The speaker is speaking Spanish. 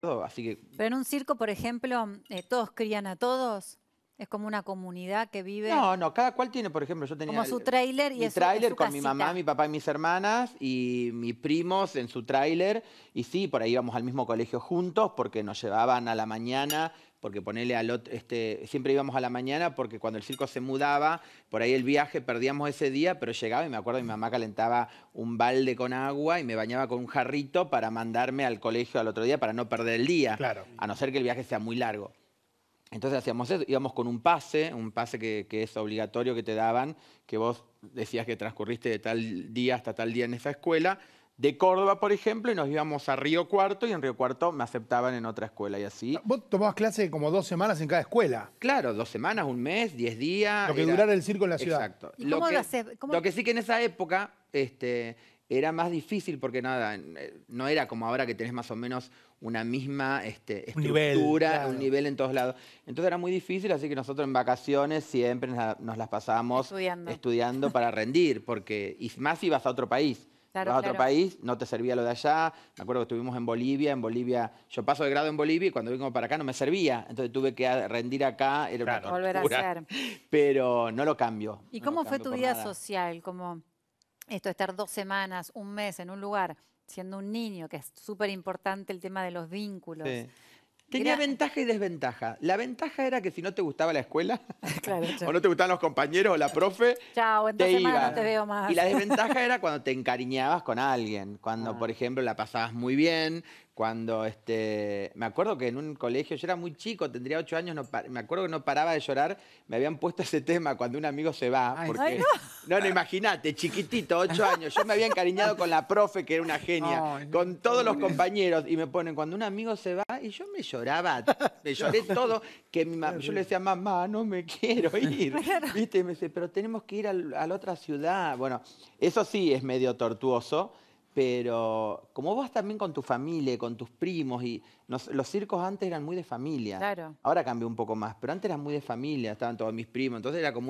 Pero en un circo, por ejemplo, eh, todos crían a todos. Es como una comunidad que vive. No, no, cada cual tiene, por ejemplo, yo tenía. Como su tráiler y mi tráiler con mi mamá, mi papá y mis hermanas y mis primos en su tráiler. Y sí, por ahí íbamos al mismo colegio juntos porque nos llevaban a la mañana porque ponele al este, siempre íbamos a la mañana porque cuando el circo se mudaba, por ahí el viaje perdíamos ese día, pero llegaba y me acuerdo mi mamá calentaba un balde con agua y me bañaba con un jarrito para mandarme al colegio al otro día para no perder el día, claro. a no ser que el viaje sea muy largo. Entonces hacíamos eso, íbamos con un pase, un pase que, es obligatorio que te daban, que vos decías que transcurriste de tal día hasta tal día en esa escuela, de Córdoba, por ejemplo, y nos íbamos a Río Cuarto y en Río Cuarto me aceptaban en otra escuela y así. Ah, vos tomabas clase como dos semanas en cada escuela. Claro, dos semanas, un mes, diez días. Lo que durara el circo en la ciudad. Exacto. lo, cómo que, lo, lo que sí que en esa época este, era más difícil porque nada, eh, no era como ahora que tenés más o menos una misma este, estructura, un nivel, en todos lados. Entonces era muy difícil, así que nosotros en vacaciones siempre nos las pasábamos estudiando, para rendir, porque más ibas a otro país. vas a otro país, no te servía lo de allá. Me acuerdo que estuvimos en Bolivia, en Bolivia, yo paso de grado en Bolivia y cuando vengo para acá no me servía, entonces tuve que rendir acá, era Pero no lo cambio. ¿Y cómo fue tu vida social? esto de estar dos semanas, un mes en un lugar, siendo un niño, que es súper importante el tema de los vínculos. Tenía ventaja y desventaja. La ventaja era que si no te gustaba la escuela, o no te gustaban los compañeros o la profe, Chao, en te dos semanas no te veo más. Y la desventaja era cuando te encariñabas con alguien, cuando, ah. por ejemplo, la pasabas muy bien, cuando este, me acuerdo que en un colegio, yo era muy chico, tendría ocho años, me acuerdo que no paraba de llorar, me habían puesto ese tema cuando un amigo se va, porque, no. no, imagínate, chiquitito, ocho años, yo me había encariñado con la profe, que era una genia, con todos los compañeros, y me ponen, cuando un amigo se va, y yo me lloraba, me lloré todo, que yo le decía, mamá, no me quiero ir, ¿viste? me dice, pero tenemos que ir a la otra ciudad. Bueno, eso sí es medio tortuoso, pero como vas también con tu familia, con tus primos, y los circos antes eran muy de familia. Claro. Ahora cambió un poco más, pero antes eran muy de familia, estaban todos mis primos, entonces era como